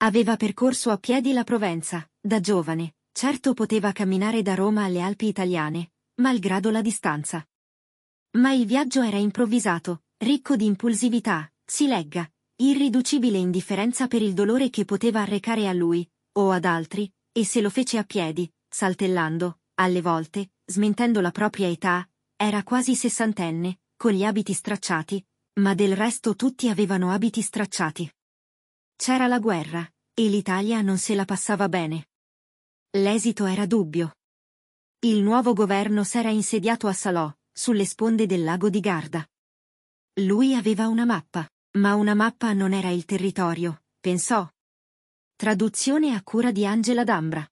Aveva percorso a piedi la Provenza, da giovane, certo poteva camminare da Roma alle Alpi italiane, malgrado la distanza. Ma il viaggio era improvvisato, ricco di impulsività, si legga, irriducibile indifferenza per il dolore che poteva arrecare a lui, o ad altri, e se lo fece a piedi, saltellando, alle volte, smentendo la propria età, era quasi sessantenne, con gli abiti stracciati, ma del resto tutti avevano abiti stracciati. C'era la guerra, e l'Italia non se la passava bene. L'esito era dubbio. Il nuovo governo s'era insediato a Salò, sulle sponde del lago di Garda. Lui aveva una mappa, ma una mappa non era il territorio, pensò. Traduzione a cura di Angela D'Ambra.